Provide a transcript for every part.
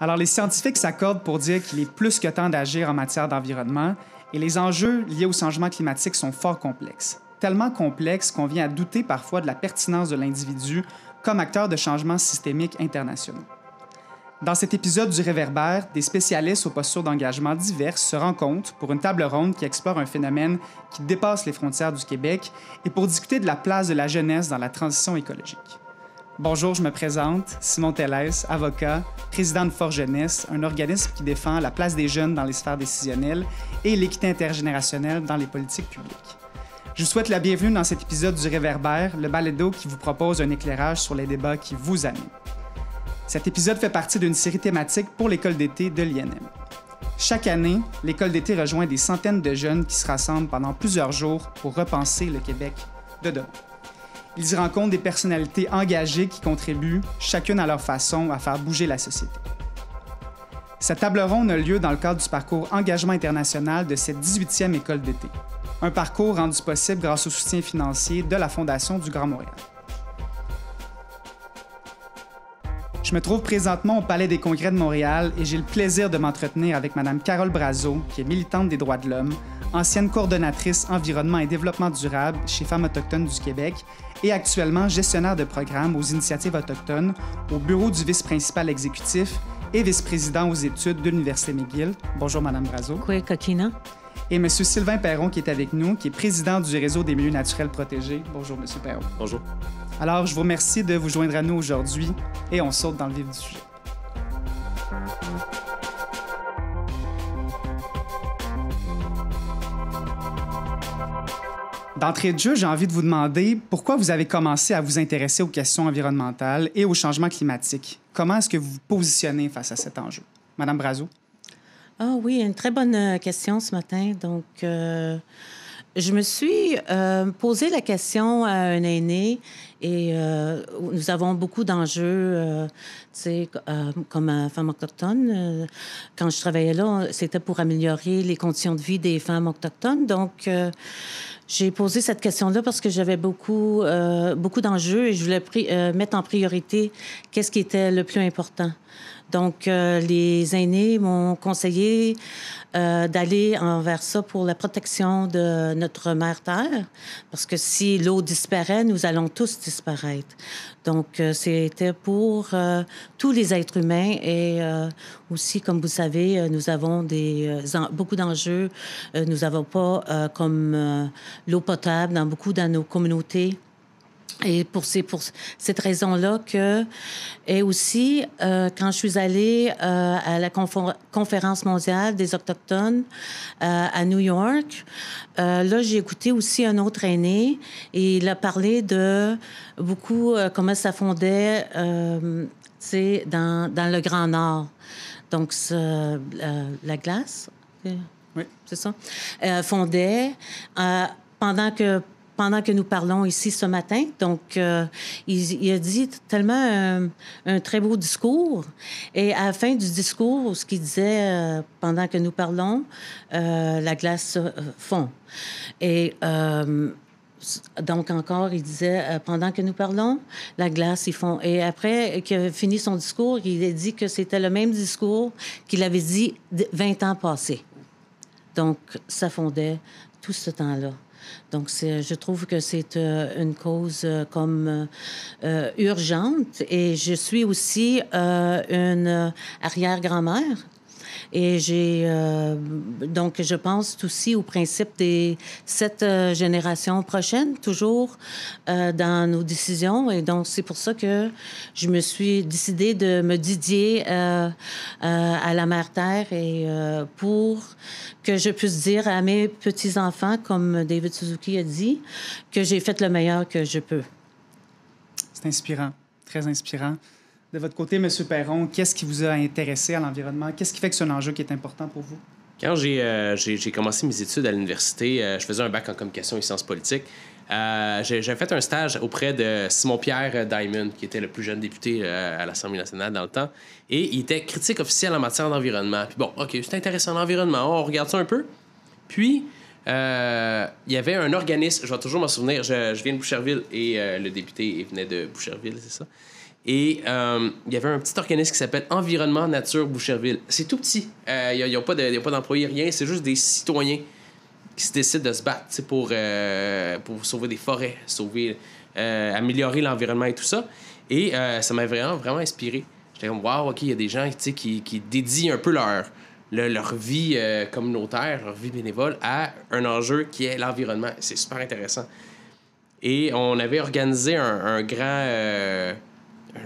Alors, les scientifiques s'accordent pour dire qu'il est plus que temps d'agir en matière d'environnement et les enjeux liés au changement climatique sont fort complexes. Tellement complexes qu'on vient à douter parfois de la pertinence de l'individu comme acteur de changements systémiques internationaux. Dans cet épisode du Réverbère, des spécialistes aux postures d'engagement diverses se rencontrent pour une table ronde qui explore un phénomène qui dépasse les frontières du Québec et pour discuter de la place de la jeunesse dans la transition écologique. Bonjour, je me présente, Simon Tellès, avocat, président de Fort Jeunesse, un organisme qui défend la place des jeunes dans les sphères décisionnelles et l'équité intergénérationnelle dans les politiques publiques. Je vous souhaite la bienvenue dans cet épisode du Réverbère, le balado qui vous propose un éclairage sur les débats qui vous animent. Cet épisode fait partie d'une série thématique pour l'école d'été de l'INM. Chaque année, l'école d'été rejoint des centaines de jeunes qui se rassemblent pendant plusieurs jours pour repenser le Québec de demain. Ils y rencontrent des personnalités engagées qui contribuent, chacune à leur façon, à faire bouger la société. Cette table ronde a lieu dans le cadre du parcours Engagement international de cette 18e école d'été, un parcours rendu possible grâce au soutien financier de la Fondation du Grand Montréal. Je me trouve présentement au Palais des Congrès de Montréal et j'ai le plaisir de m'entretenir avec Mme Carole Brazo, qui est militante des droits de l'homme, ancienne coordonnatrice environnement et développement durable chez Femmes autochtones du Québec et actuellement gestionnaire de programme aux initiatives autochtones au bureau du vice-principal exécutif et vice-président aux études de l'Université McGill. Bonjour, Madame Brazo. Coquina. Et M. Sylvain Perron, qui est avec nous, qui est président du Réseau des milieux naturels protégés. Bonjour, M. Perron. Bonjour. Alors, je vous remercie de vous joindre à nous aujourd'hui et on saute dans le vif du sujet. D'entrée de jeu, j'ai envie de vous demander pourquoi vous avez commencé à vous intéresser aux questions environnementales et au changement climatique. Comment est-ce que vous vous positionnez face à cet enjeu? Madame Brazou? Ah oui, une très bonne euh, question ce matin. Donc, euh, je me suis euh, posé la question à un aîné et euh, nous avons beaucoup d'enjeux, euh, tu sais, euh, comme femmes autochtones. Quand je travaillais là, c'était pour améliorer les conditions de vie des femmes autochtones. Donc, j'ai posé cette question-là parce que j'avais beaucoup, beaucoup d'enjeux et je voulais mettre en priorité qu'est-ce qui était le plus important. Donc, les aînés m'ont conseillé euh, d'aller envers ça pour la protection de notre mère Terre, parce que si l'eau disparaît, nous allons tous disparaître. Donc, euh, c'était pour euh, tous les êtres humains et aussi, comme vous savez, nous avons des, beaucoup d'enjeux. nous n'avons pas comme l'eau potable dans beaucoup de nos communautés. Et pour, c'est pour cette raison-là que, et aussi, euh, quand je suis allée euh, à la conférence mondiale des Autochtones euh, à New York, là, j'ai écouté aussi un autre aîné et il a parlé de beaucoup comment ça fondait, c'est dans, dans, le Grand Nord. Donc, la glace, oui. c'est ça, fondait pendant que pendant que nous parlons ici ce matin. Donc, euh, il, il, a dit tellement un, très beau discours. Et à la fin du discours, ce qu'il disait euh, pendant que nous parlons, euh, la glace fond. Et donc encore, il disait, pendant que nous parlons, la glace, ils fond. Et après qu'il a fini son discours, il a dit que c'était le même discours qu'il avait dit 20 ans passés. Donc, ça fondait tout ce temps-là. Donc, je trouve que c'est euh, une cause euh, comme euh, urgente. Et je suis aussi une arrière-grand-mère et j'ai euh, donc je pense aussi au principe des cette euh, génération prochaine toujours euh, dans nos décisions. Et donc c'est pour ça que je me suis décidée de me didier à la mère terre et pour que je puisse dire à mes petits enfants, comme David Suzuki a dit, que j'ai fait le meilleur que je peux. C'est inspirant, très inspirant. De votre côté, M. Perron, qu'est-ce qui vous a intéressé à l'environnement? Qu'est-ce qui fait que c'est un enjeu qui est important pour vous? Quand j'ai euh, commencé mes études à l'université, euh, je faisais un bac en communication et sciences politiques. Euh, J'avais fait un stage auprès de Simon-Pierre Diamond, qui était le plus jeune député à l'Assemblée nationale dans le temps. Et il était critique officiel en matière d'environnement. Puis bon, OK, c'est intéressant, l'environnement. Oh, on regarde ça un peu. Puis, il y avait un organisme, je vais toujours m'en souvenir, je, viens de Boucherville et le député venait de Boucherville, c'est ça. Et euh, il y avait un petit organisme qui s'appelle Environnement Nature Boucherville. C'est tout petit. Il euh, n'y a, pas d'employés, rien. C'est juste des citoyens qui se décident de se battre euh, pour, sauver des forêts, sauver, améliorer l'environnement et tout ça. Et ça m'a vraiment, vraiment inspiré. J'étais comme, wow, OK, il y a des gens qui, qui dédient un peu leur, leur, vie communautaire, leur vie bénévole à un enjeu qui est l'environnement. C'est super intéressant. Et on avait organisé un grand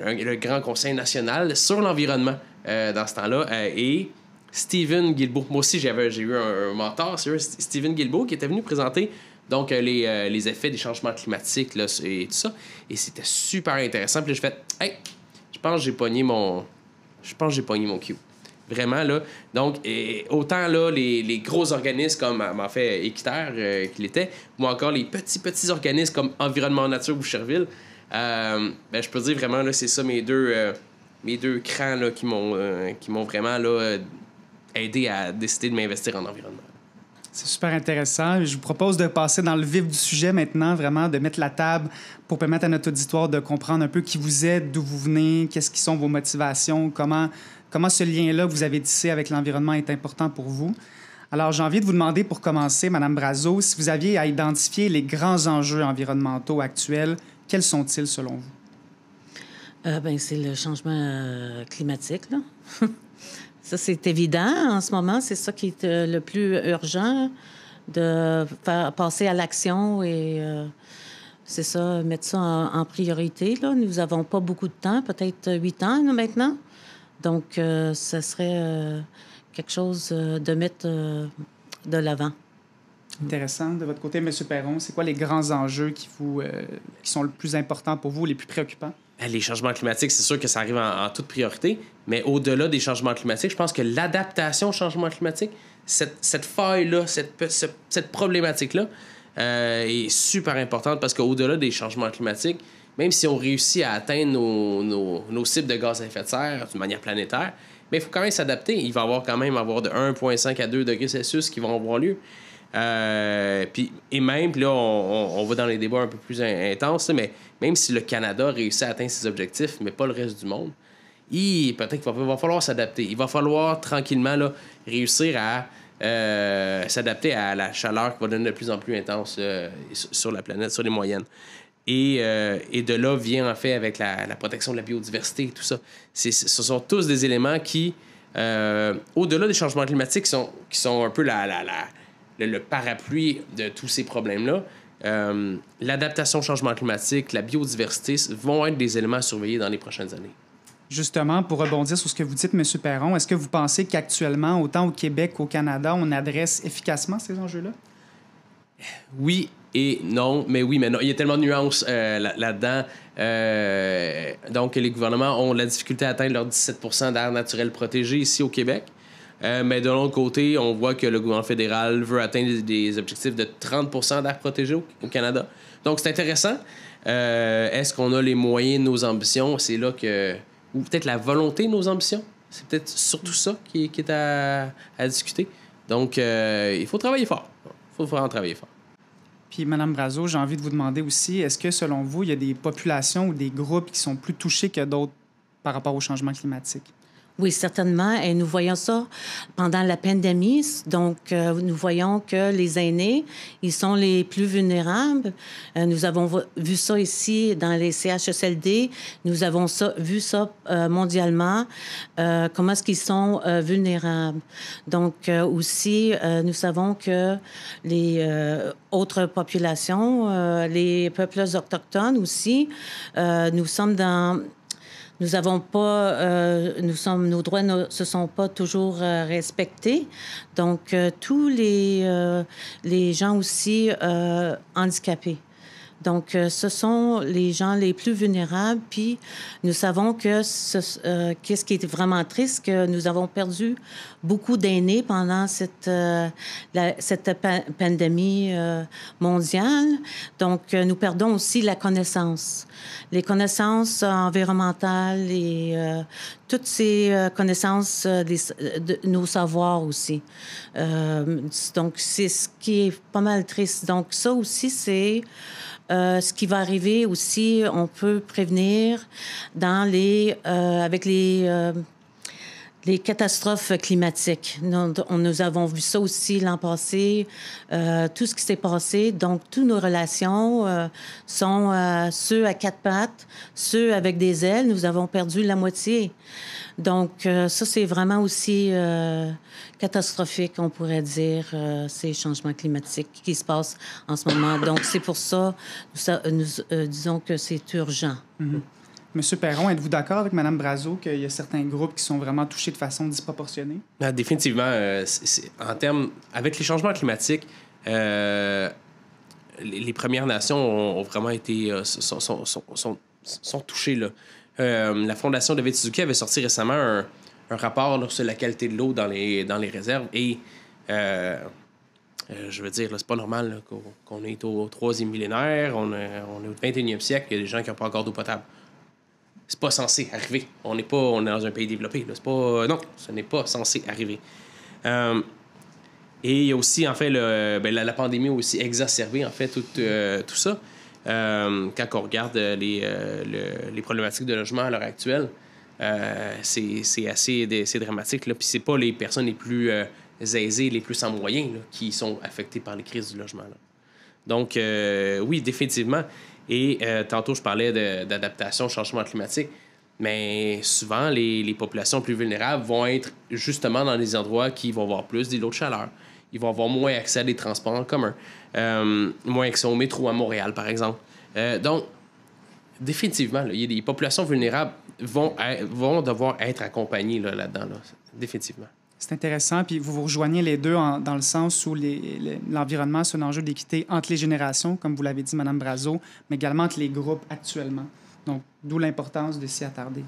le Grand Conseil national sur l'environnement euh, dans ce temps-là. Euh, et Steven Guilbeault, moi aussi j'avais, j'ai eu un, mentor, sur Steven Guilbeault, qui était venu présenter donc euh, les, les effets des changements climatiques là, et tout ça. Et c'était super intéressant. Puis là, je fais, je pense que j'ai pogné mon. Je pense j'ai pogné mon cue. Vraiment, là. Donc, et autant là, les, les, gros organismes comme, en fait, Équiterre qu'il était, ou encore les petits, petits organismes comme Environnement Nature Boucherville, euh, ben, je peux dire vraiment, là, c'est ça mes deux, euh, mes deux crans là, qui m'ont euh, m'ont vraiment là, aidé à décider de m'investir en environnement. C'est super intéressant. Je vous propose de passer dans le vif du sujet maintenant, vraiment, de mettre la table pour permettre à notre auditoire de comprendre un peu qui vous êtes, d'où vous venez, qu'est-ce qui sont vos motivations, comment, comment ce lien-là que vous avez tissé avec l'environnement est important pour vous. Alors, j'ai envie de vous demander pour commencer, Madame Brazo, si vous aviez à identifier les grands enjeux environnementaux actuels quels sont-ils selon vous? Euh, ben, c'est le changement euh, climatique. ça, c'est évident. En ce moment, c'est ça qui est euh, le plus urgent de passer à l'action et c'est ça, mettre ça en, priorité. Là. Nous n'avons pas beaucoup de temps, peut-être huit ans maintenant. Donc, ce serait quelque chose de mettre de l'avant intéressant de votre côté, M. Perron. C'est quoi les grands enjeux qui, vous, euh, sont le plus importants pour vous, les plus préoccupants? Ben, les changements climatiques, c'est sûr que ça arrive en, toute priorité, mais au-delà des changements climatiques, je pense que l'adaptation au changement climatique, cette, cette faille-là, cette, problématique-là, euh, est super importante parce qu'au-delà des changements climatiques, même si on réussit à atteindre nos, nos, cibles de gaz à effet de serre de manière planétaire, mais il faut quand même s'adapter. Il va y avoir quand même avoir de 1,5 à 2 degrés Celsius qui vont avoir lieu. Euh, et même, là, on, on, va dans les débats un peu plus intenses, mais même si le Canada réussit à atteindre ses objectifs, mais pas le reste du monde, il peut-être qu'il va, falloir s'adapter. Il va falloir tranquillement là, réussir à euh, s'adapter à la chaleur qui va devenir de plus en plus intense euh, sur la planète, sur les moyennes. Et, et, de là vient en fait avec la, la protection de la biodiversité et tout ça. Ce sont tous des éléments qui, au-delà des changements climatiques, sont, qui sont un peu la, la, la, le, parapluie de tous ces problèmes-là. Euh, l'adaptation au changement climatique, la biodiversité vont être des éléments à surveiller dans les prochaines années. Justement, pour rebondir sur ce que vous dites, M. Perron, est-ce que vous pensez qu'actuellement, autant au Québec qu'au Canada, on adresse efficacement ces enjeux-là? Oui et non, mais oui, mais non. Il y a tellement de nuances euh, là-dedans. Euh, donc, les gouvernements ont la difficulté à atteindre leurs 17 d'air naturel protégé ici au Québec. Euh, mais de l'autre côté, on voit que le gouvernement fédéral veut atteindre des objectifs de 30 d'air protégé au, Canada. Donc, c'est intéressant. Euh, est-ce qu'on a les moyens de nos ambitions? C'est là que... Ou peut-être la volonté de nos ambitions. C'est peut-être surtout ça qui, qui est à, discuter. Donc, euh, il faut travailler fort. Il faut vraiment travailler fort. Puis, Mme Brazo, j'ai envie de vous demander aussi, est-ce que, selon vous, il y a des populations ou des groupes qui sont plus touchés que d'autres par rapport au changement climatique? Oui, certainement. Et nous voyons ça pendant la pandémie. Donc, euh, nous voyons que les aînés, ils sont les plus vulnérables. Euh, nous avons vu ça ici dans les CHSLD. Nous avons vu ça euh, mondialement. comment est-ce qu'ils sont vulnérables? Donc, aussi, nous savons que les autres populations, les peuples autochtones aussi, nous sommes dans nous avons pas, euh, nous sommes, nos droits ne se sont pas toujours euh, respectés. Donc, euh, tous les, les gens aussi handicapés donc, euh, ce sont les gens les plus vulnérables. Puis, nous savons que ce, euh, qu'est-ce qui est vraiment triste, que nous avons perdu beaucoup d'aînés pendant cette, euh, la, cette pandémie mondiale. Donc, nous perdons aussi la connaissance, les connaissances environnementales et toutes ces connaissances, des, de, nos savoirs aussi. donc, c'est ce qui est pas mal triste. Donc, ça aussi, c'est euh, ce qui va arriver aussi, on peut prévenir dans les, euh, avec les euh, les catastrophes climatiques. Nous, nous avons vu ça aussi l'an passé, euh, tout ce qui s'est passé. Donc, toutes nos relations euh, sont euh, ceux à quatre pattes, ceux avec des ailes. Nous avons perdu la moitié. Donc, ça, c'est vraiment aussi catastrophique, on pourrait dire, ces changements climatiques qui se passent en ce moment. Donc, c'est pour ça, nous, nous disons que c'est urgent. Mm-hmm. Monsieur Perron, êtes-vous d'accord avec Mme Brazo qu'il y a certains groupes qui sont vraiment touchés de façon disproportionnée? Ah, définitivement. Euh, en termes, avec les changements climatiques, euh, les, Premières Nations ont, vraiment été. Euh, sont, touchées. la Fondation de suzuki avait sorti récemment un, rapport sur la qualité de l'eau dans les, dans les réserves et. je veux dire, c'est pas normal qu'on, est au troisième millénaire, on, on, est au 21e siècle, il y a des gens qui n'ont pas encore d'eau potable c'est pas censé arriver. On n'est pas on est dans un pays développé. Là. Pas, euh, non, ce n'est pas censé arriver. Euh, et il y a aussi, en fait, le, ben, la, pandémie a aussi exacerbé, en fait, tout, euh, tout ça. quand on regarde les, problématiques de logement à l'heure actuelle, c'est assez dramatique. Là. Puis c'est pas les personnes les plus aisées, les plus sans moyens qui sont affectées par les crises du logement. Donc, oui, définitivement. Et euh, tantôt, je parlais d'adaptation au changement climatique. Mais souvent, les, populations plus vulnérables vont être justement dans des endroits qui vont avoir plus d'îlots de chaleur. Ils vont avoir moins accès à des transports en commun, euh, moins accès au métro à Montréal, par exemple. Euh, donc, définitivement, les populations vulnérables vont, vont devoir être accompagnées là-dedans, définitivement. C'est intéressant. Puis vous vous rejoignez les deux dans le sens où l'environnement, c'est un enjeu d'équité entre les générations, comme vous l'avez dit, Mme Brazo, mais également entre les groupes actuellement. Donc, d'où l'importance de s'y attarder.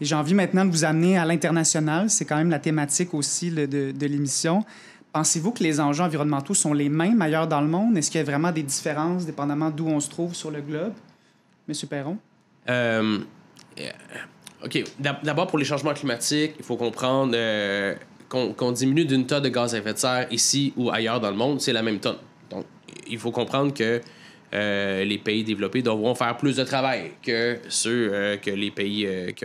Et j'ai envie maintenant de vous amener à l'international. C'est quand même la thématique aussi de, l'émission. Pensez-vous que les enjeux environnementaux sont les mêmes ailleurs dans le monde? Est-ce qu'il y a vraiment des différences dépendamment d'où on se trouve sur le globe? Monsieur Perron? Euh, euh, OK. D'abord, pour les changements climatiques, il faut comprendre... Euh, qu'on diminue d'une tonne de gaz à effet de serre ici ou ailleurs dans le monde, c'est la même tonne. Donc, il faut comprendre que euh, les pays développés devront faire plus de travail que ceux euh, que les pays euh, que,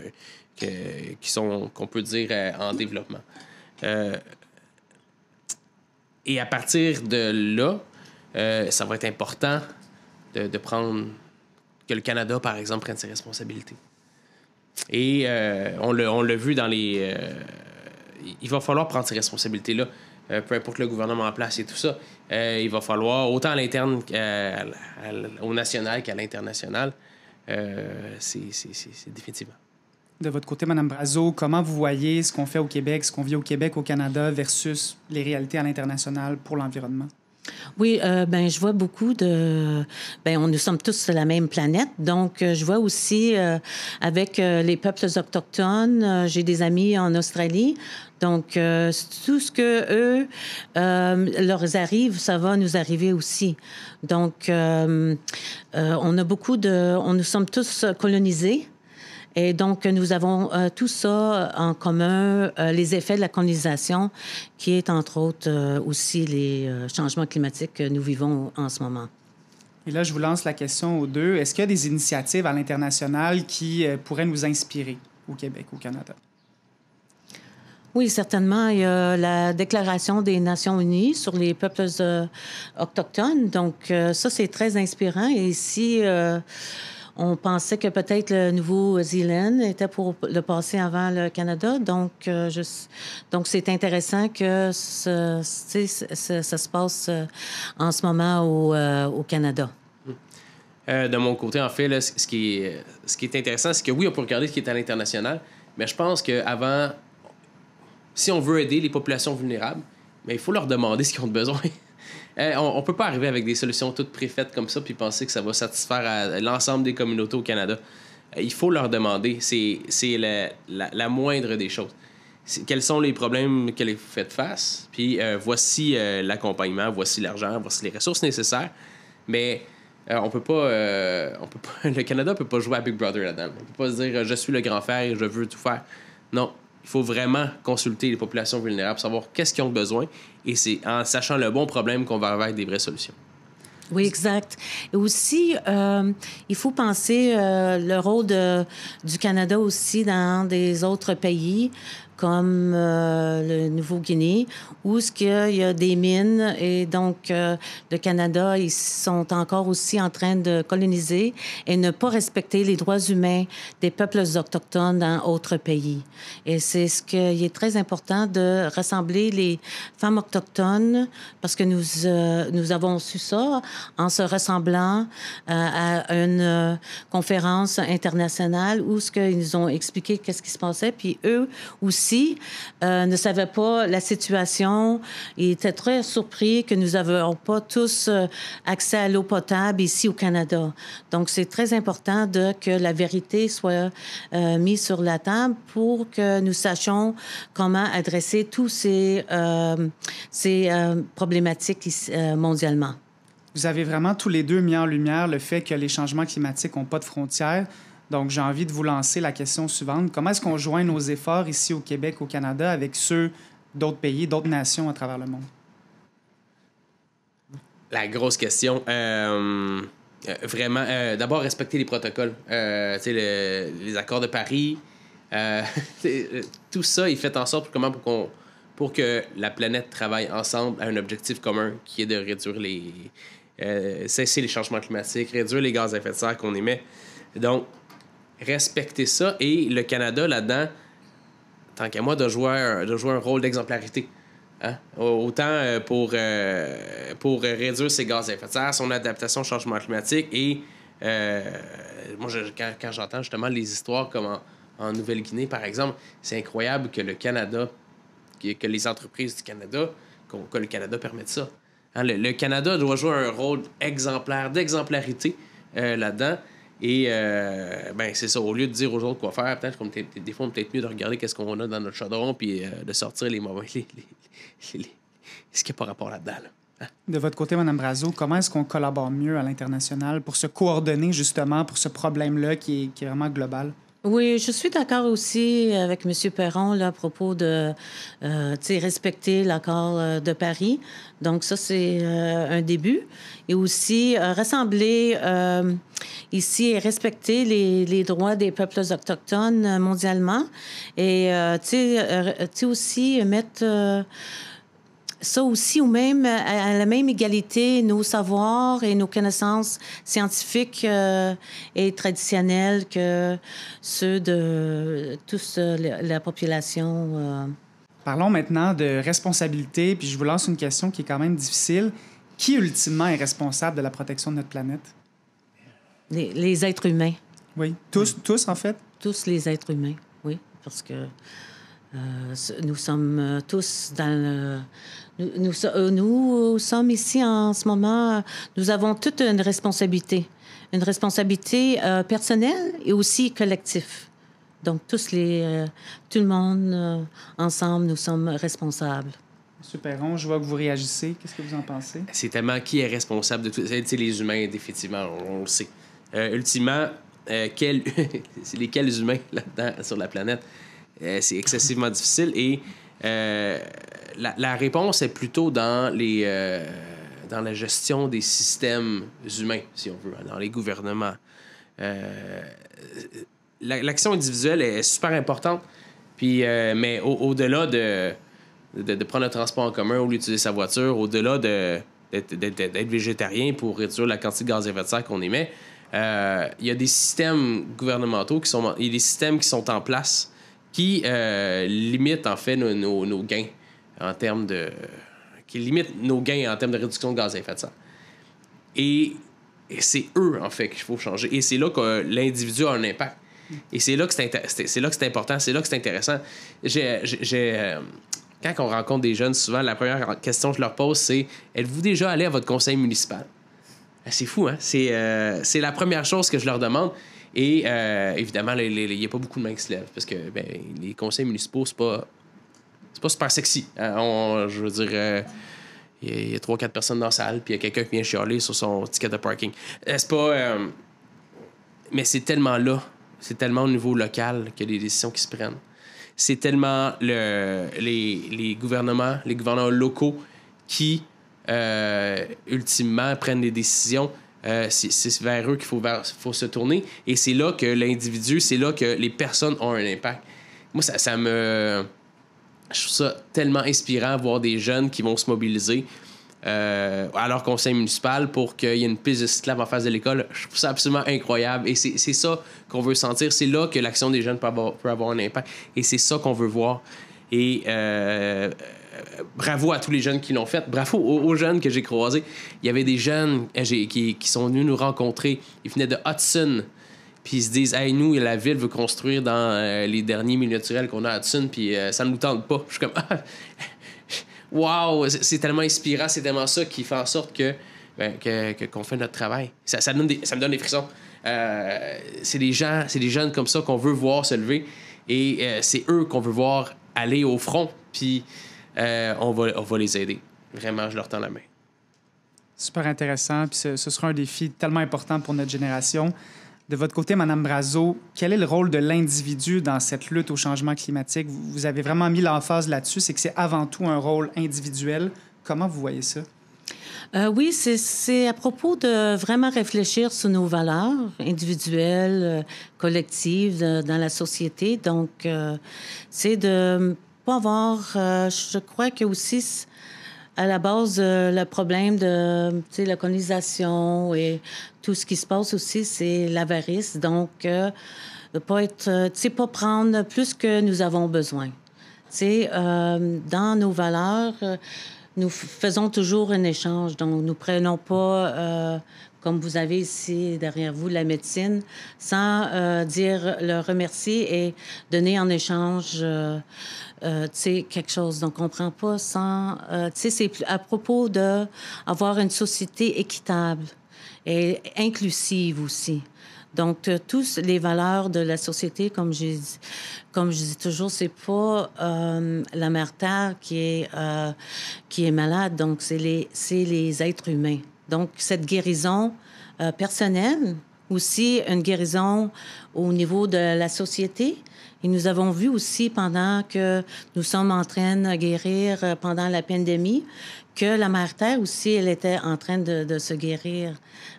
qui sont qu'on peut dire en développement. et à partir de là, ça va être important de, prendre que le Canada, par exemple, prenne ses responsabilités. Et on l'a vu dans les il va falloir prendre ces responsabilités-là, euh, peu importe le gouvernement en place et tout ça. Euh, il va falloir, autant à l'interne euh, au national qu'à l'international, c'est définitivement. De votre côté, Mme Brazo, comment vous voyez ce qu'on fait au Québec, ce qu'on vit au Québec, au Canada, versus les réalités à l'international pour l'environnement? Oui, euh, ben je vois beaucoup de. Ben on nous sommes tous sur la même planète, donc euh, je vois aussi euh, avec les peuples autochtones. j'ai des amis en Australie, donc tout ce que eux leur arrive, ça va nous arriver aussi. Donc on a beaucoup de. On nous sommes tous colonisés. Et donc, nous avons euh, tout ça en commun, euh, les effets de la colonisation, qui est entre autres euh, aussi les changements climatiques que nous vivons en ce moment. Et là, je vous lance la question aux deux. Est-ce qu'il y a des initiatives à l'international qui pourraient nous inspirer au Québec, au Canada? Oui, certainement. Il y a la Déclaration des Nations Unies sur les peuples autochtones. Donc, ça, c'est très inspirant. Et ici, on pensait que peut-être le Nouveau-Zélande était pour le passer avant le Canada. Donc, euh, je... donc c'est intéressant que ça se passe euh, en ce moment au, euh, Canada. de mon côté, en fait, ce, qui est, ce qui est intéressant, c'est que oui, on peut regarder ce qui est à l'international, mais je pense qu'avant, si on veut aider les populations vulnérables, mais il faut leur demander ce qu'ils ont besoin. Eh, on, ne peut pas arriver avec des solutions toutes préfaites comme ça puis penser que ça va satisfaire l'ensemble des communautés au Canada. Eh, il faut leur demander. C'est, c'est la, la, moindre des choses. quels sont les problèmes que vous faites face? Puis euh, voici euh, l'accompagnement, voici l'argent, voici les ressources nécessaires. Mais euh, on peut pas, on peut pas, le Canada peut pas jouer à Big Brother là-dedans. On peut pas se dire je suis le grand frère et je veux tout faire. Non, il faut vraiment consulter les populations vulnérables, savoir qu'est-ce qu'ils ont besoin et c'est en sachant le bon problème qu'on va avoir des vraies solutions. Oui, exact. Et aussi, euh, il faut penser euh, le rôle du Canada aussi dans des autres pays comme euh, le Nouveau-Guinée, où ce qu'il y a des mines et donc le Canada, ils sont encore aussi en train de coloniser et ne pas respecter les droits humains des peuples autochtones dans autres pays. Et c'est ce qu'il est très important de rassembler les femmes autochtones parce que nous nous avons su ça en se ressemblant euh, à une euh, conférence internationale où ce qu'ils ont expliqué qu'est-ce qui se passait. Puis eux aussi euh, ne savaient pas la situation. Ils étaient très surpris que nous n'avions pas tous accès à l'eau potable ici au Canada. Donc, c'est très important de, que la vérité soit mise sur la table pour que nous sachions comment adresser tous ces, ces problématiques mondialement vous avez vraiment tous les deux mis en lumière le fait que les changements climatiques n'ont pas de frontières. Donc, j'ai envie de vous lancer la question suivante. Comment est-ce qu'on joint nos efforts ici au Québec, au Canada, avec ceux d'autres pays, d'autres nations à travers le monde? La grosse question. Euh, euh, vraiment, euh, d'abord, respecter les protocoles. Euh, les accords de Paris, tout ça il fait en sorte comment, pour, pour que la planète travaille ensemble à un objectif commun qui est de réduire les, euh, cesser les changements climatiques, réduire les gaz à effet de serre qu'on émet. Donc, respecter ça et le Canada là-dedans, tant qu'à moi, de jouer, un, de jouer un rôle d'exemplarité. Hein? Autant euh, pour, euh, pour réduire ses gaz à effet de serre, son adaptation au changement climatique et moi, quand, j'entends justement les histoires comme en, Nouvelle-Guinée, par exemple, c'est incroyable que le Canada, que, les entreprises du Canada, que le Canada permette ça. Hein, le, Canada doit jouer un rôle exemplaire, d'exemplarité euh, là-dedans. Et euh, ben, c'est ça, au lieu de dire aux autres quoi faire, peut-être des fois, peut-être mieux de regarder qu'est-ce qu'on a dans notre chaudron puis euh, de sortir les mauvais. Les, ce pas rapport là-dedans. Hein? De votre côté, Mme Brazo, comment est-ce qu'on collabore mieux à l'international pour se coordonner justement pour ce problème-là qui est vraiment global? Oui, je suis d'accord aussi avec M. Perron là, à propos de euh, respecter l'accord euh, de Paris. Donc ça, c'est euh, un début. Et aussi, rassembler ici et respecter les, droits des peuples autochtones mondialement. Et tu aussi mettre ça aussi, ou même euh, à, la même égalité, nos savoirs et nos connaissances scientifiques euh, et traditionnelles que ceux de toute euh, la population. Parlons maintenant de responsabilité, puis je vous lance une question qui est quand même difficile. Qui ultimement est responsable de la protection de notre planète? Les, êtres humains. Oui, tous, tous en fait? Tous les êtres humains, oui, parce que nous sommes tous dans le, nous, euh, nous, sommes ici en ce moment, nous avons toute une responsabilité, une responsabilité euh, personnelle et aussi collective. Donc, tous les, euh, tout le monde, ensemble, nous sommes responsables. Super, Perron, je vois que vous réagissez. Qu'est-ce que vous en pensez? C'est tellement qui est responsable de tout. C'est les humains, effectivement, on, le sait. ultimement, quel... lesquels humains là-dedans, sur la planète? c'est excessivement difficile et la, réponse est plutôt dans les euh, dans la gestion des systèmes humains, si on veut, dans les gouvernements. Euh, l'action individuelle est, super importante, puis, euh, mais au, delà de, de, prendre le transport en commun ou d'utiliser sa voiture, au-delà d'être, végétarien pour réduire la quantité de gaz à effet de serre qu'on émet, il y a des systèmes gouvernementaux qui sont, il y des systèmes qui sont en place qui limitent en fait nos, nos gains en termes de. qui limite nos gains en termes de réduction de gaz à effet de serre. Et, c'est eux, en fait, qu'il faut changer. Et c'est là que l'individu a un impact. Et c'est là que c'est, là que c'est important, c'est là que c'est intéressant. J'ai, euh, quand on rencontre des jeunes, souvent, la première question que je leur pose, c'est Êtes-vous déjà allé à votre conseil municipal ah, C'est fou, hein c'est, euh, c'est la première chose que je leur demande. Et euh, évidemment, il n'y a pas beaucoup de mains qui se lèvent parce que ben, les conseils municipaux, c'est pas c'est pas super sexy. Euh, je veux dire, euh, il y a trois, quatre personnes dans la salle, puis il y a quelqu'un qui vient chialer sur son ticket de parking. Euh, c'est pas. mais c'est tellement là, c'est tellement au niveau local que les des décisions qui se prennent. C'est tellement le, les, les gouvernements, les gouverneurs locaux qui, ultimement, prennent des décisions. c'est vers eux qu'il faut, faut, se tourner. Et c'est là que l'individu, c'est là que les personnes ont un impact. Moi, ça, ça me je trouve ça tellement inspirant de voir des jeunes qui vont se mobiliser euh, à leur conseil municipal pour qu'il y ait une piste de cyclable en face de l'école. Je trouve ça absolument incroyable. Et c'est ça qu'on veut sentir. C'est là que l'action des jeunes peut avoir, un impact. Et c'est ça qu'on veut voir. Et euh, bravo à tous les jeunes qui l'ont fait. Bravo aux, jeunes que j'ai croisés. Il y avait des jeunes eh, qui, qui, sont venus nous rencontrer. Ils venaient de Hudson puis ils se disent hey nous la ville veut construire dans euh, les derniers milieux naturels qu'on a à Tune, puis euh, ça ne nous tente pas je suis comme waouh c'est tellement inspirant c'est tellement ça qui fait en sorte que ben, qu'on fait notre travail ça, ça, ça me donne des frissons euh, c'est des gens c'est des jeunes comme ça qu'on veut voir se lever et c'est eux qu'on veut voir aller au front puis on va on va les aider vraiment je leur tends la main super intéressant puis ce, ce sera un défi tellement important pour notre génération de votre côté, Madame Brazo, quel est le rôle de l'individu dans cette lutte au changement climatique? Vous avez vraiment mis l'emphase là-dessus, c'est que c'est avant tout un rôle individuel. Comment vous voyez ça? Euh, oui, c'est à propos de vraiment réfléchir sur nos valeurs individuelles, euh, collectives, dans la société. Donc, euh, c'est de pas avoir, je crois que aussi, à la base, le problème de la colonisation et tout ce qui se passe aussi, c'est l'avarice. Donc, ne euh, pas être, euh, pas prendre plus que nous avons besoin. Tu euh, dans nos valeurs, nous faisons toujours un échange. Donc, nous prenons pas, comme vous avez ici derrière vous, la médecine, sans dire le remercier et donner en échange, euh, quelque chose. Donc, on prend pas sans, c'est à propos de une société équitable et inclusive aussi. Donc, euh, tous les valeurs de la société, comme je, comme je dis toujours, c'est pas euh, la mère-terre qui, est, euh, qui est malade, donc c'est les, les êtres humains. Donc, cette guérison personnelle, aussi une guérison au niveau de la société. Et nous avons vu aussi pendant que nous sommes en train de guérir pendant la pandémie que la mère Terre aussi, elle était en train de, se guérir.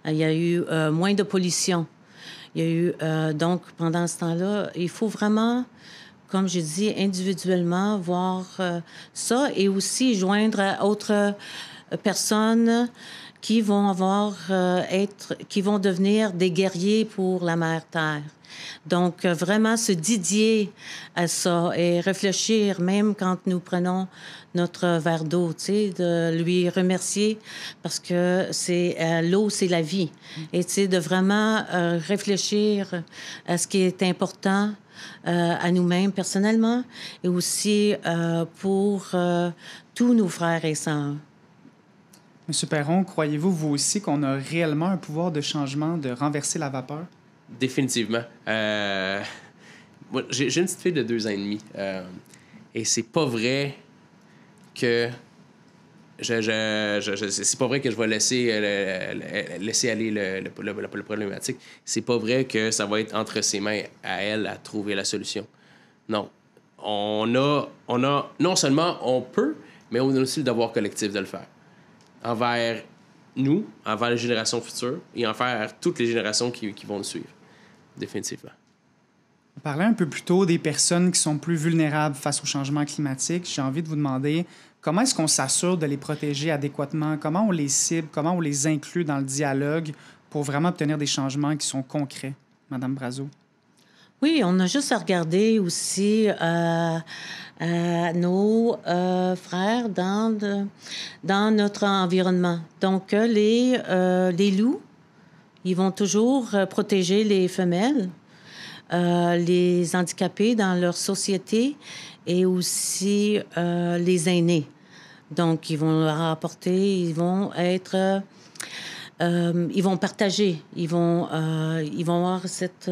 Euh, il y a eu euh, moins de pollution. Il y a eu, euh, donc, pendant ce temps-là, il faut vraiment, comme je dis, individuellement voir ça et aussi joindre à autres personnes qui vont avoir euh, être, qui vont devenir des guerriers pour la Mère Terre. Donc euh, vraiment se didier à ça et réfléchir, même quand nous prenons notre verre d'eau, tu sais, de lui remercier parce que c'est euh, l'eau, c'est la vie, mm. et tu sais de vraiment réfléchir à ce qui est important. à nous-mêmes personnellement et aussi pour tous nos frères et sœurs. Monsieur Perron, croyez-vous, vous aussi, qu'on a réellement un pouvoir de changement, de renverser la vapeur? Définitivement. Euh, j'ai une petite fille de deux ans et demi. Euh, et c'est pas vrai que je, je, je, c'est pas vrai que je vais laisser, euh, laisser aller le, le, C'est pas vrai que ça va être entre ses mains à elle à trouver la solution. Non. On a, on a non seulement on peut, mais on a aussi le devoir collectif de le faire envers nous, envers les générations futures et envers toutes les générations qui, qui vont le suivre, définitivement. On parlait un peu plus tôt des personnes qui sont plus vulnérables face au changement climatique. J'ai envie de vous demander comment est-ce qu'on s'assure de les protéger adéquatement, comment on les cible, comment on les inclut dans le dialogue pour vraiment obtenir des changements qui sont concrets, Madame Brazo. Oui, on a juste à regarder aussi. Euh, à euh, nos euh, frères dans, dans notre environnement. Donc, euh, les, les loups, ils vont toujours protéger les femelles, les handicapés dans leur société et aussi les aînés. Donc, ils vont leur apporter, ils vont être... ils vont partager, ils vont, ils vont avoir cette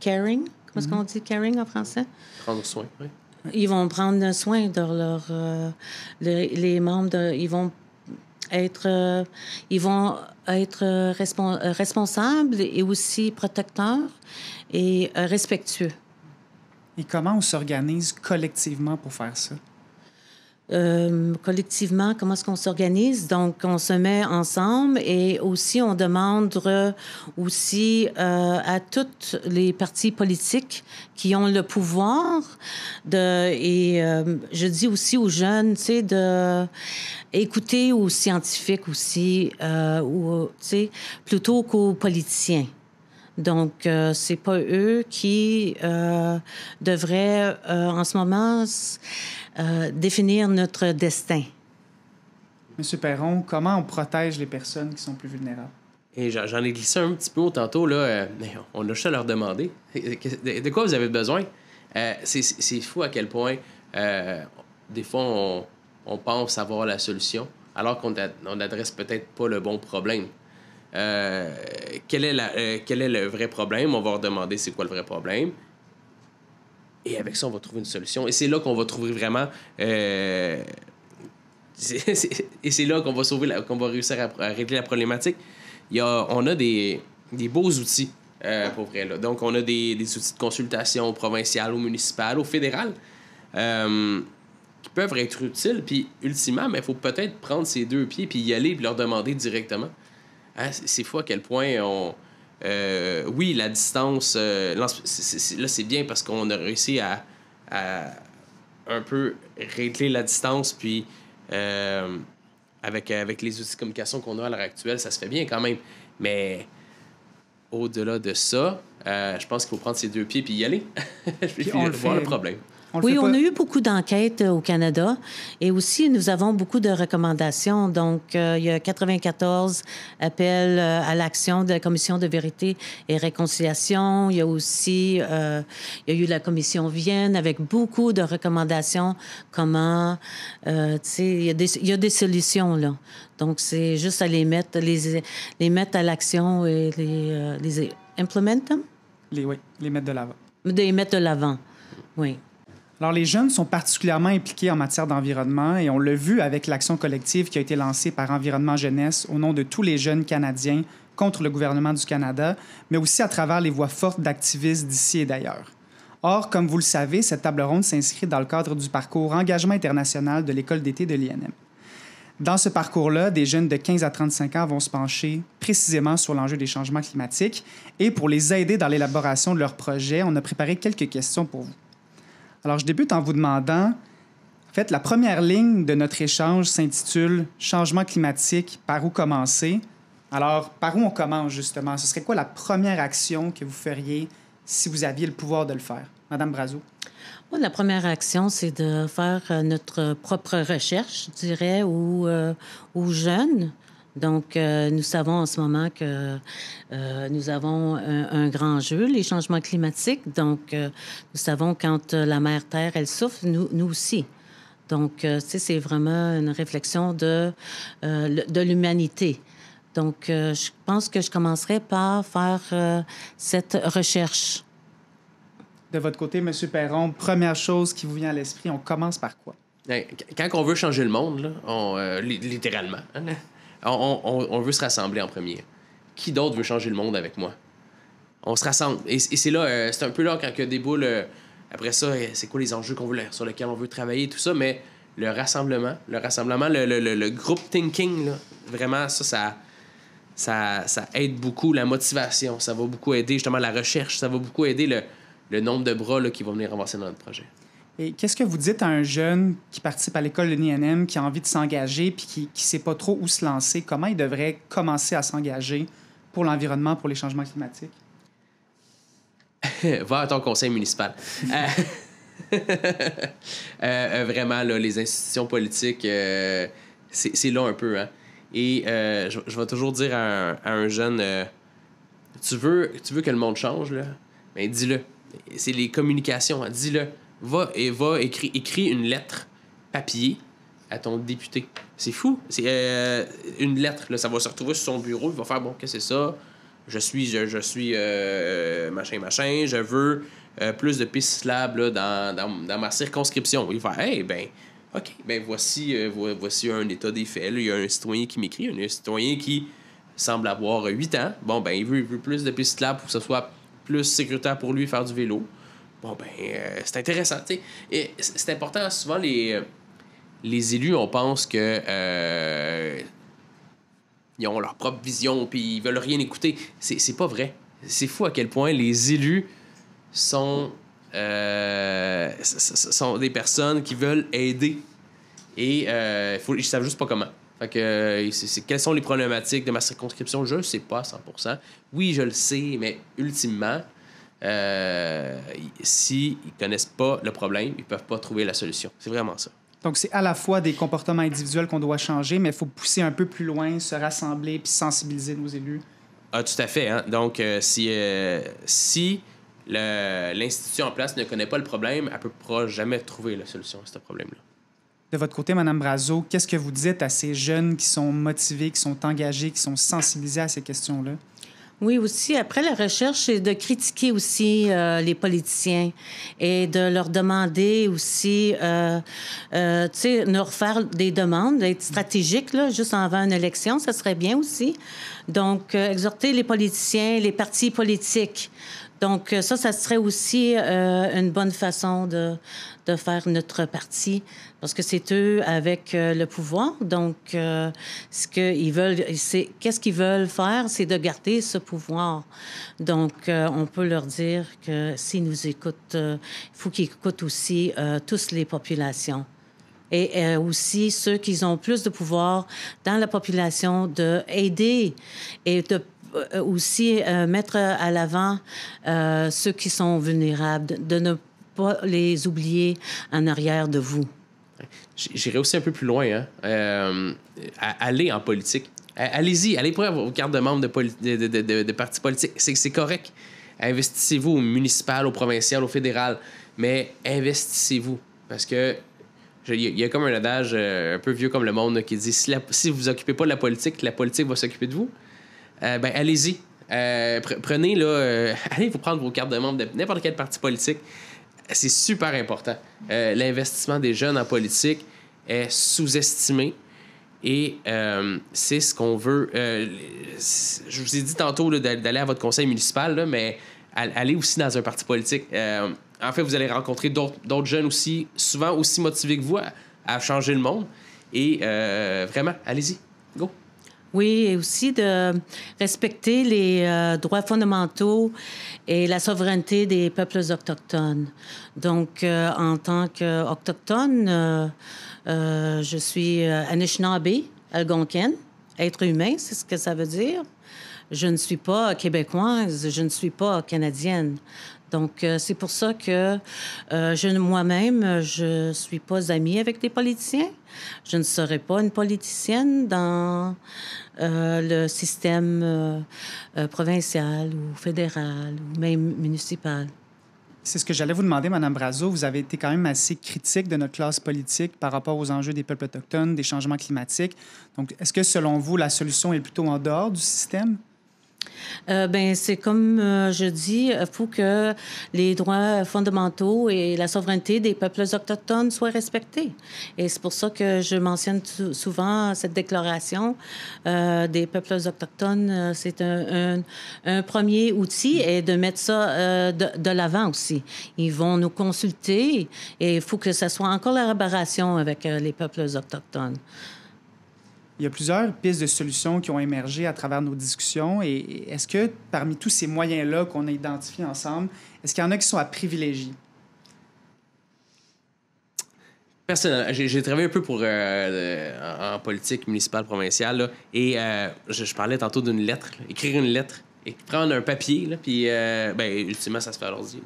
caring, comment est-ce mm-hmm. qu'on dit caring en français? Prendre soin, oui. Ils vont prendre soin de leurs euh, les, membres, ils vont être, euh, ils vont être euh, responsables et aussi protecteurs et respectueux. Et comment on s'organise collectivement pour faire ça? Euh, collectivement, comment est-ce qu'on s'organise. Donc, on se met ensemble et aussi, on demande aussi euh, à toutes les partis politiques qui ont le pouvoir de, et euh, je dis aussi aux jeunes, tu sais, de écouter aux scientifiques aussi, euh, ou, tu sais, plutôt qu'aux politiciens. Donc, c'est pas eux qui euh, devraient, en ce moment, euh, définir notre destin. Monsieur Perron, comment on protège les personnes qui sont plus vulnérables? Et j'en ai glissé un petit peu tantôt, là. Euh, on a juste à leur demander de quoi vous avez besoin. Euh, c'est fou à quel point, des fois, on, pense avoir la solution, alors qu'on n'adresse peut-être pas le bon problème. quel, est quel est le vrai problème? On va leur demander c'est quoi le vrai problème et avec ça, on va trouver une solution. Et c'est là qu'on va trouver vraiment. Euh, et c'est là qu'on va sauver qu'on va réussir à, régler la problématique. Il y on a des, beaux outils euh, pour vrai. Là. Donc, on a des, outils de consultation au provincial, au municipal, au fédéral euh, qui peuvent être utiles. Puis, ultimement, il faut peut-être prendre ces deux pieds puis y aller et leur demander directement. Hein, c'est fou à quel point on euh, oui, la distance, euh, là, c'est bien parce qu'on a réussi à, un peu régler la distance, puis euh, avec, les outils de communication qu'on a à l'heure actuelle, ça se fait bien quand même. Mais au-delà de ça, je pense qu'il faut prendre ses deux pieds puis y aller. puis, voir le problème oui, on a eu beaucoup d'enquêtes euh, au Canada et aussi nous avons beaucoup de recommandations. Donc, euh, il y a 94 appels euh, à l'action de la Commission de vérité et réconciliation. Il y a aussi, il y a eu la Commission Vienne avec beaucoup de recommandations. Comment, tu sais, il, il, y a des solutions, là. Donc, c'est juste à les mettre, les, les mettre à l'action et les, les implement Les, oui, les mettre de l'avant. Les mettre de l'avant, oui. Alors, les jeunes sont particulièrement impliqués en matière d'environnement et on l'a vu avec l'action collective qui a été lancée par Environnement Jeunesse au nom de tous les jeunes Canadiens contre le gouvernement du Canada, mais aussi à travers les voix fortes d'activistes d'ici et d'ailleurs. Or, comme vous le savez, cette table ronde s'inscrit dans le cadre du parcours Engagement international de l'école d'été de l'INM. Dans ce parcours-là, des jeunes de 15 à 35 ans vont se pencher précisément sur l'enjeu des changements climatiques et pour les aider dans l'élaboration de leurs projets, on a préparé quelques questions pour vous. Alors, je débute en vous demandant, en fait, la première ligne de notre échange s'intitule Changement climatique, par où commencer? Alors, par où on commence justement? Ce serait quoi la première action que vous feriez si vous aviez le pouvoir de le faire? Madame Brazou. Moi, la première action, c'est de faire euh, notre propre recherche, je dirais, ou aux euh, jeunes, donc, euh, nous savons en ce moment que euh, nous avons un, grand jeu, les changements climatiques. Donc, euh, nous savons quand la mer Terre, elle souffre, nous, aussi. Donc, tu c'est vraiment une réflexion de, l'humanité. Donc, je pense que je commencerai par faire cette recherche. De votre côté, M. Perron, première chose qui vous vient à l'esprit, on commence par quoi? Ben, quand on veut changer le monde, là, littéralement, hein, on, veut se rassembler en premier. Qui d'autre veut changer le monde avec moi? On se rassemble. Et, c'est là, euh, c'est un peu là quand que déboule, boules, euh, après ça, euh, c'est quoi les enjeux qu'on sur lesquels on veut travailler, tout ça, mais le rassemblement, le rassemblement, le, le, thinking, vraiment, ça, ça, ça, aide beaucoup la motivation, ça va beaucoup aider justement la recherche, ça va beaucoup aider le, nombre de bras qui vont venir avancer dans notre projet qu'est-ce que vous dites à un jeune qui participe à l'école de l'INM, qui a envie de s'engager, puis qui ne sait pas trop où se lancer? Comment il devrait commencer à s'engager pour l'environnement, pour les changements climatiques? Va à ton conseil municipal. Euh, euh, euh, vraiment, les institutions politiques, c'est là un peu. Hein. Et je, je, vais toujours dire à un, jeune tu, veux, tu veux que le monde change, là? Ben, dis-le. C'est les communications, hein. dis-le. Va et va écrire écrit une lettre papier à ton député. C'est fou. C'est euh, une lettre. Là, ça va se retrouver sur son bureau. Il va faire bon, que c'est ça Je suis, je, suis euh, euh, machin, machin. Je veux plus de pistes cyclables dans, ma circonscription. Il va hey, ben, OK, ben voici, voici un état des faits. Il y a un citoyen qui m'écrit, un citoyen qui semble avoir 8 ans. Bon, ben, il veut, plus de pistes pour que ce soit plus sécuritaire pour lui faire du vélo bon, ben, euh, c'est intéressant. T'sais. Et c'est important, souvent, les, les élus, on pense que. Euh, ils ont leur propre vision, puis ils veulent rien écouter. C'est pas vrai. C'est fou à quel point les élus sont, euh, sont des personnes qui veulent aider. Et faut, ils ne savent juste pas comment. Fait que, quelles sont les problématiques de ma circonscription? Je ne sais pas à 100%. Oui, je le sais, mais ultimement, euh, s'ils ne connaissent pas le problème, ils ne peuvent pas trouver la solution. C'est vraiment ça. Donc, c'est à la fois des comportements individuels qu'on doit changer, mais il faut pousser un peu plus loin, se rassembler puis sensibiliser nos élus. Ah, tout à fait. Hein. Donc, euh, si, euh, si l'institution en place ne connaît pas le problème, elle ne pourra jamais trouver la solution à ce problème-là. De votre côté, Madame Brazo, qu'est-ce que vous dites à ces jeunes qui sont motivés, qui sont engagés, qui sont sensibilisés à ces questions-là? Oui, aussi, après la recherche, c'est de critiquer aussi euh, les politiciens et de leur demander aussi, euh, euh, tu sais, nous refaire des demandes, d'être stratégiques là, juste avant une élection, ça serait bien aussi. Donc, euh, exhorter les politiciens, les partis politiques. Donc, euh, ça, ça serait aussi une bonne façon de, de faire notre partie parce que c'est eux avec euh, le pouvoir. Donc, euh, ce qu'ils veulent, c'est qu'est-ce qu'ils veulent faire, c'est de garder ce pouvoir. Donc, euh, on peut leur dire que s'ils nous écoutent, il faut qu'ils écoutent aussi toutes les populations et aussi ceux qui ont plus de pouvoir dans la population de aider et de aussi mettre à l'avant ceux qui sont vulnérables, de ne pas les oublier en arrière de vous. J'irai aussi un peu plus loin. Hein. Euh, allez aller en politique. Allez-y, allez pour vos cartes de membres de, de, partis politiques. C'est correct. Investissez-vous au municipal, au provincial, au fédéral. Mais investissez-vous. Parce que il y, a comme un adage euh, un peu vieux comme le monde qui dit si, vous si vous occupez pas de la politique, la politique va s'occuper de vous. Euh, ben allez-y. Euh, prenez là, allez vous prendre vos cartes de membre de n'importe quel parti politique. Euh, c'est super important. Euh, l'investissement des jeunes en politique est sous-estimé et euh, c'est ce qu'on veut. je vous ai dit tantôt d'aller à votre conseil municipal, mais allez aussi dans un parti politique. en fait, vous allez rencontrer d'autres jeunes aussi, souvent aussi motivés que vous à changer le monde. Et vraiment, allez-y, go! Oui, et aussi de respecter les euh, droits fondamentaux et la souveraineté des peuples autochtones. Donc, euh, en tant qu'Autochtone, euh, je suis Anishinaabe, algonquin, être humain, c'est ce que ça veut dire. Je ne suis pas québécoise, je ne suis pas canadienne. Donc, euh, c'est pour ça que euh, je, moi-même, je ne suis pas amie avec des politiciens. Je ne serai pas une politicienne dans euh, le système provincial ou fédéral ou même municipal. C'est ce que j'allais vous demander, Madame Brazo. Vous avez été quand même assez critique de notre classe politique par rapport aux enjeux des peuples autochtones, des changements climatiques. Donc, est-ce que, selon vous, la solution est plutôt en dehors du système? Euh, ben, c'est comme euh, je dis, il faut que les droits fondamentaux et la souveraineté des peuples autochtones soient respectés. Et c'est pour ça que je mentionne souvent cette déclaration euh, des peuples autochtones. C'est un, premier outil et de mettre ça de, l'avant aussi. Ils vont nous consulter et il faut que ça soit encore la avec les peuples autochtones. Il y a plusieurs pistes de solutions qui ont émergé à travers nos discussions. Et est-ce que parmi tous ces moyens-là qu'on a identifiés ensemble, est-ce qu'il y en a qui sont à privilégier? Personnellement, j'ai travaillé un peu pour, euh, en politique municipale, provinciale, et euh, je, parlais tantôt d'une lettre, écrire une lettre, et prendre un papier, puis euh, ben, ultimement, ça se fait à l'ordi.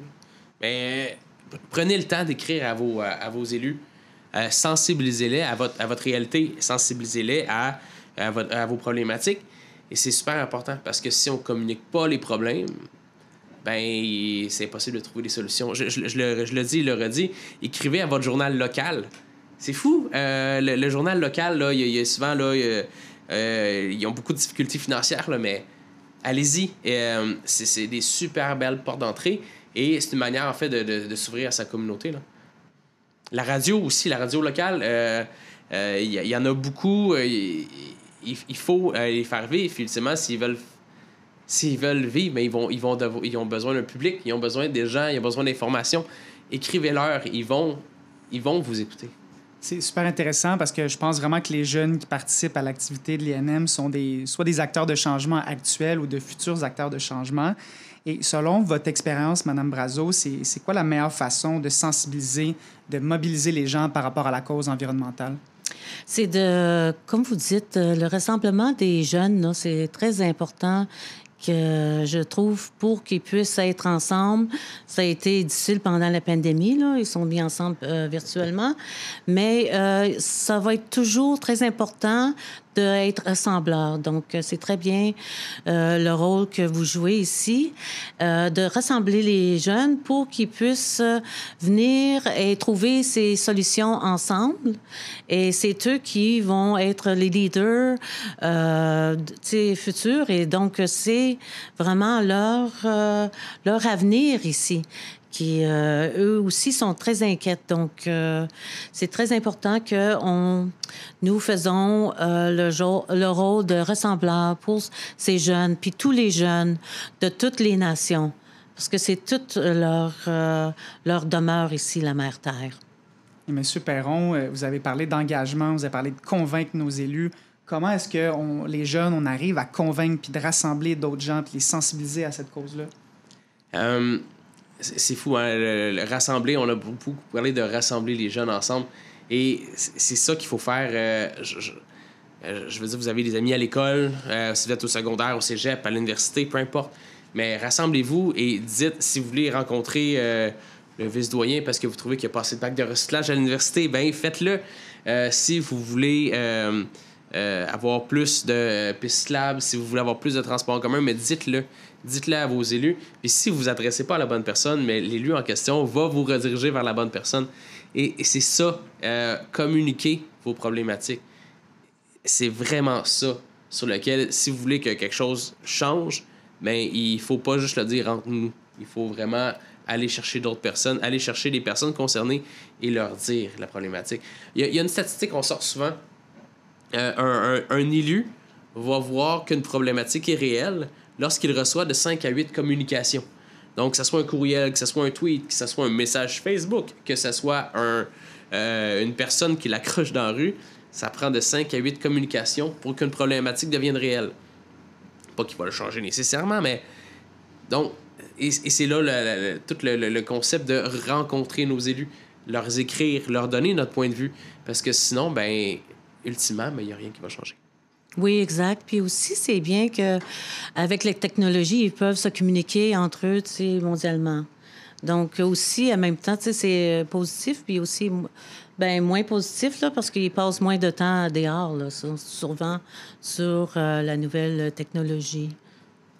Mais prenez le temps d'écrire à vos, à vos élus. Euh, sensibilisez-les à votre, à votre réalité, sensibilisez-les à, vos problématiques. Et c'est super important parce que si on communique pas les problèmes, ben c'est impossible de trouver des solutions. Je, le, dis, je le redis, écrivez à votre journal local. C'est fou. Euh, le, journal local, il a souvent, euh, ils ont beaucoup de difficultés financières, là, mais allez-y. c'est des super belles portes d'entrée et c'est une manière, en fait, de, de s'ouvrir à sa communauté. Là la radio aussi, la radio locale, il euh, euh, y, en a beaucoup. Euh, il faut les faire vivre. effectivement s'ils veulent, s'ils veulent vivre, mais ils, vont, ils, vont ils ont besoin d'un public, ils ont besoin des gens, ils ont besoin d'informations. Écrivez-leur, ils vont, ils vont vous écouter. C'est super intéressant parce que je pense vraiment que les jeunes qui participent à l'activité de l'INM sont des, soit des acteurs de changement actuels ou de futurs acteurs de changement. Et selon votre expérience, Madame Brazo, c'est quoi la meilleure façon de sensibiliser, de mobiliser les gens par rapport à la cause environnementale? C'est de, comme vous dites, euh, le rassemblement des jeunes, c'est très important que je trouve pour qu'ils puissent être ensemble. Ça a été difficile pendant la pandémie, ils sont mis ensemble euh, virtuellement, mais euh, ça va être toujours très important être rassembleur. Donc, euh, c'est très bien euh, le rôle que vous jouez ici, euh, de rassembler les jeunes pour qu'ils puissent euh, venir et trouver ces solutions ensemble. Et c'est eux qui vont être les leaders euh, futurs. Et donc, c'est vraiment leur, euh, leur avenir ici qui, euh, eux aussi, sont très inquiètes. Donc, euh, c'est très important que on, nous faisons euh, le, le rôle de ressembleur pour ces jeunes, puis tous les jeunes de toutes les nations, parce que c'est toute leur, leur demeure ici, la Mère Terre. Monsieur Perron, vous avez parlé d'engagement, vous avez parlé de convaincre nos élus. Comment est-ce que les jeunes, on arrive à convaincre puis de rassembler d'autres gens puis les sensibiliser à cette cause-là? c'est fou, hein? rassembler, on a beaucoup parlé de rassembler les jeunes ensemble. Et c'est ça qu'il faut faire. Euh, je, euh, je, veux dire, vous avez des amis à l'école, euh, si vous êtes au secondaire, au cégep, à l'université, peu importe. Mais rassemblez-vous et dites si vous voulez rencontrer le vice-doyen parce que vous trouvez qu'il a assez de bac de recyclage à l'université, ben faites-le. si vous voulez euh, avoir plus de pistes labs, si vous voulez avoir plus de transports en commun, mais dites-le. Dites-le à vos élus. Puis si vous vous adressez pas à la bonne personne, mais l'élu en question va vous rediriger vers la bonne personne. Et, c'est ça, euh, communiquer vos problématiques. C'est vraiment ça sur lequel, si vous voulez que quelque chose change, mais ben, il faut pas juste le dire entre nous. Il faut vraiment aller chercher d'autres personnes, aller chercher les personnes concernées et leur dire la problématique. Il y, il y a une statistique qu'on sort souvent euh, un, élu va voir qu'une problématique est réelle lorsqu'il reçoit de 5 à 8 communications. Donc, que ce soit un courriel, que ce soit un tweet, que ce soit un message Facebook, que ce soit un, euh, une personne qui l'accroche dans la rue, ça prend de 5 à 8 communications pour qu'une problématique devienne réelle. Pas qu'il va le changer nécessairement, mais... Donc, et, c'est là tout le, le concept de rencontrer nos élus leur écrire, leur donner notre point de vue. Parce que sinon, ben, ultimement, mais il n'y a rien qui va changer. Oui, exact. Puis aussi, c'est bien que avec les technologies, ils peuvent se communiquer entre eux, mondialement. Donc aussi, en même temps, c'est euh, positif, puis aussi ben moins positif là, parce qu'ils passent moins de temps dehors, là, souvent sur euh, la nouvelle technologie.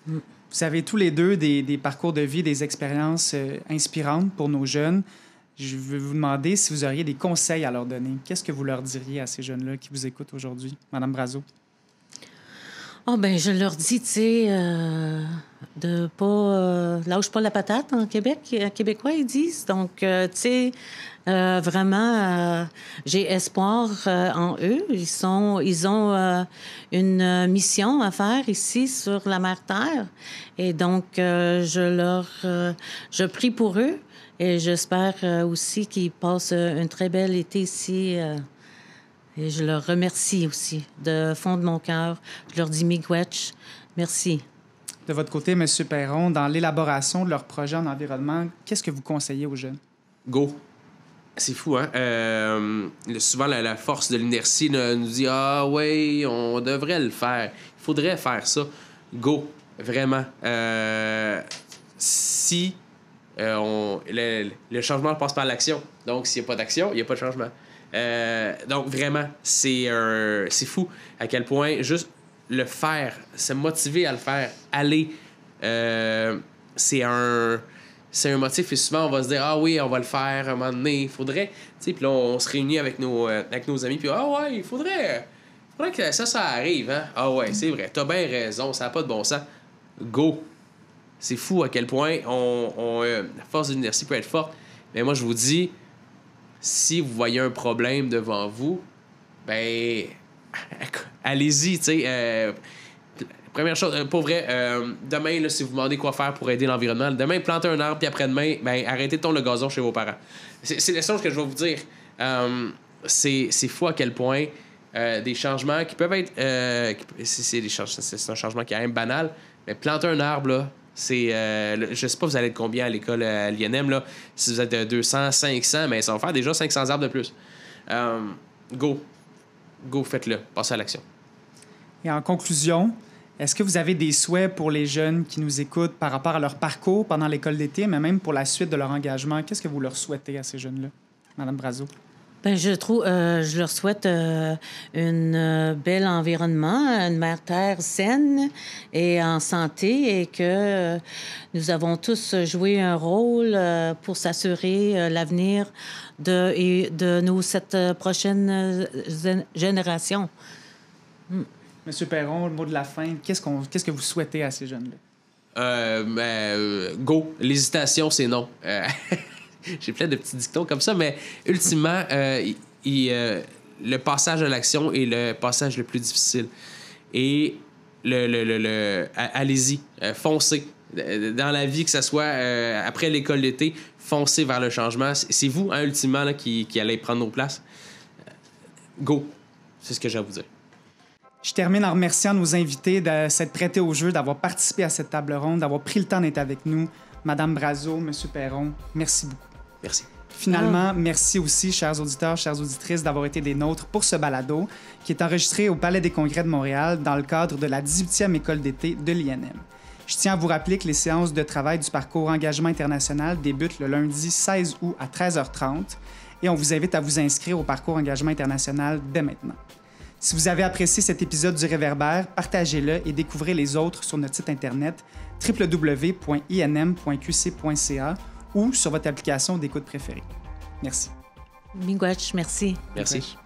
Vous avez tous les deux des, parcours de vie, des expériences euh, inspirantes pour nos jeunes. Je vais vous demander si vous auriez des conseils à leur donner. Qu'est-ce que vous leur diriez à ces jeunes-là qui vous écoutent aujourd'hui, Madame Brazo? Oh ben, je leur dis, tu sais, euh, de pas euh, lâche pas la patate en Québec, à euh, québécois ils disent. Donc, euh, tu sais, euh, vraiment, j'ai espoir en eux. Ils sont, ils ont une mission à faire ici sur la mer Terre, et donc je leur, je prie pour eux. Et j'espère euh, aussi qu'ils passent euh, un très bel été ici. Euh, et je leur remercie aussi de fond de mon cœur. Je leur dis miigwech, merci. De votre côté, M. Perron, dans l'élaboration de leur projet en environnement, qu'est-ce que vous conseillez aux jeunes? Go! C'est fou, hein? souvent, la, force de l'inertie nous dit Ah, oui, on devrait le faire. Il faudrait faire ça. Go! Vraiment. si euh, on, le, le, changement passe par l'action. Donc, s'il n'y a pas d'action, il n'y a pas de changement. Euh, donc, vraiment, c'est fou à quel point juste le faire, se motiver à le faire, aller, euh, c'est un un motif et souvent on va se dire ah oui on va le faire un moment donné il faudrait puis là on, se réunit avec nos avec nos amis puis ah ouais il faudrait faudrait que ça ça arrive hein ah ouais c'est vrai t'as bien raison ça n'a pas de bon sens go c'est fou à quel point on, euh, la force de l'université peut être forte. Mais moi, je vous dis, si vous voyez un problème devant vous, ben, allez-y, tu sais. Euh, première chose, euh, pour vrai, demain, si vous demandez quoi faire pour aider l'environnement, demain, plantez un arbre, puis après-demain, ben, arrêtez de tondre le gazon chez vos parents. C'est la choses que je vais vous dire. c'est fou à quel point des changements qui peuvent être. c'est un changement qui est quand même banal, mais planter un arbre, là, c'est, ne euh, je sais pas, vous allez être combien à l'école euh, à l'INM, là. Si vous êtes de 200, 500, mais ça va faire déjà 500 arbres de plus. Euh, go. Go, faites-le. Passez à l'action. Et en conclusion, est-ce que vous avez des souhaits pour les jeunes qui nous écoutent par rapport à leur parcours pendant l'école d'été, mais même pour la suite de leur engagement? Qu'est-ce que vous leur souhaitez à ces jeunes-là, Madame Brazo? Ben, je trouve, euh, je leur souhaite un euh, une belle euh, bel environnement, une mère terre saine et en santé, et que nous avons tous joué un rôle pour s'assurer l'avenir de et de nos sept prochaines générations. Hmm. Monsieur Perron, le mot de la fin. Qu'est-ce qu'on, qu'est-ce que vous souhaitez à ces jeunes-là? Ben, go. L'hésitation, c'est non. J'ai plein de petits dictons comme ça, mais ultimement, euh, euh, le passage à l'action est le passage le plus difficile. Et le, le, le, allez-y, euh, foncez. Dans la vie, que ce soit après l'école d'été, foncez vers le changement. C'est vous, un hein, ultimement, qui, qui allez prendre nos places. Go. C'est ce que j'ai à vous dire. Je termine en remerciant nos invités de s'être prêtés au jeu, d'avoir participé à cette table ronde, d'avoir pris le temps d'être avec nous. Madame Brazo, Monsieur Perron, merci beaucoup. Merci. Finalement, ah. merci aussi, chers auditeurs, chères auditrices, d'avoir été des nôtres pour ce balado qui est enregistré au Palais des Congrès de Montréal dans le cadre de la 18e école d'été de l'INM. Je tiens à vous rappeler que les séances de travail du parcours Engagement international débutent le lundi 16 août à 13h30 et on vous invite à vous inscrire au parcours Engagement international dès maintenant. Si vous avez apprécié cet épisode du Réverbère, partagez-le et découvrez les autres sur notre site internet www.inm.qc.ca ou sur votre application d'écoute préférée. Merci. Miigwech, Merci. merci.